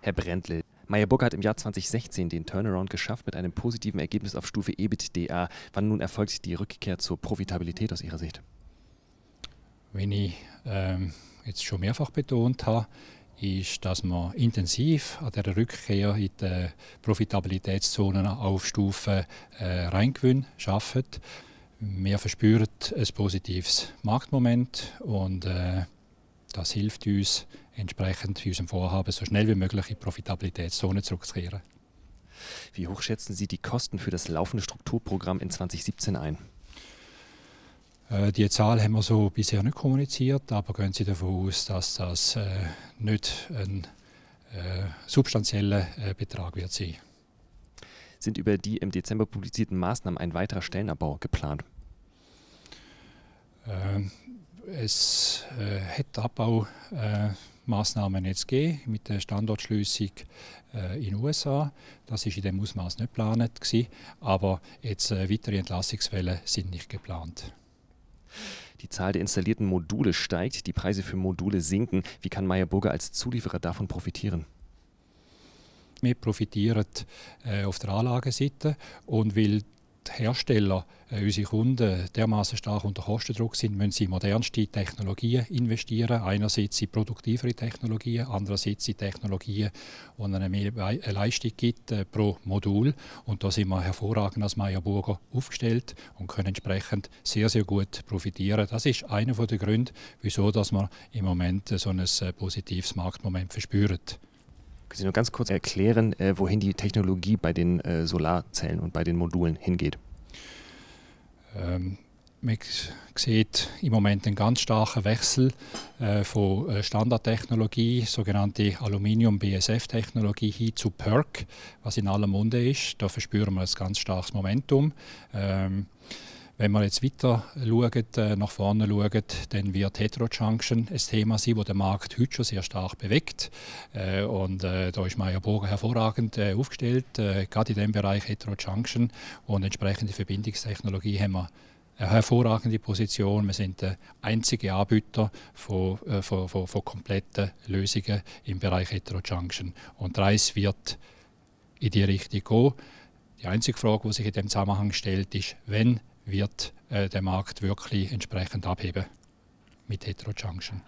Herr Brendel, Meyer Burger hat im Jahr 2016 den Turnaround geschafft mit einem positiven Ergebnis auf Stufe EBITDA. Wann nun erfolgt die Rückkehr zur Profitabilität aus Ihrer Sicht? Wenn ich ähm, jetzt schon mehrfach betont habe, ist, dass man intensiv an der Rückkehr in die Profitabilitätszonen auf Stufe äh, Reingewinn schafft. Wir verspüren ein positives Marktmoment und äh, das hilft uns, entsprechend unserem Vorhaben so schnell wie möglich in die Profitabilitätszone zurückzukehren. Wie hoch schätzen Sie die Kosten für das laufende Strukturprogramm in 2017 ein? Äh, die Zahl haben wir so bisher nicht kommuniziert, aber gehen Sie davon aus, dass das äh, nicht ein äh, substanzieller äh, Betrag wird sein. Sind über die im Dezember publizierten Maßnahmen ein weiterer Stellenabbau geplant? Ähm, es äh, hat Abbaumaßnahmen jetzt gegeben mit der Standortschließung äh, in den USA. Das ist in dem Ausmaß nicht geplant gewesen, aber jetzt äh, weitere Entlassungswellen sind nicht geplant. Die Zahl der installierten Module steigt, die Preise für Module sinken. Wie kann Meyer als Zulieferer davon profitieren? Wir profitieren äh, auf der Anlageseite und weil die Hersteller, äh, unsere Kunden, dermaßen stark unter Kostendruck sind, müssen sie in modernste Technologien investieren. Einerseits in produktivere Technologien, andererseits in Technologien, die eine mehr Leistung gibt äh, pro Modul. Und da sind wir hervorragend als Meyer Burger aufgestellt und können entsprechend sehr, sehr gut profitieren. Das ist einer der Gründe, wieso dass wir im Moment so ein äh, positives Marktmoment verspüren. Können Sie nur ganz kurz erklären, äh, wohin die Technologie bei den äh, Solarzellen und bei den Modulen hingeht? Ähm, man sieht im Moment einen ganz starken Wechsel äh, von äh, Standardtechnologie, sogenannte Aluminium-BSF-Technologie, hin zu PERC, was in aller Munde ist. Da verspüren wir ein ganz starkes Momentum. Ähm, wenn man jetzt weiter schaut, äh, nach vorne schaut, dann wird Heterojunction ein Thema sein, das den Markt heute schon sehr stark bewegt. Äh, und äh, da ist Meyer Burger hervorragend aufgestellt, gerade in dem Bereich Heterojunction und entsprechende Verbindungstechnologie haben wir eine hervorragende Position. Wir sind der einzige Anbieter von, von, von, von kompletten Lösungen im Bereich Heterojunction. Und Reis wird in die Richtung gehen. Die einzige Frage, die sich in dem Zusammenhang stellt, ist, wenn wird äh, der Markt wirklich entsprechend abheben mit Heterojunction.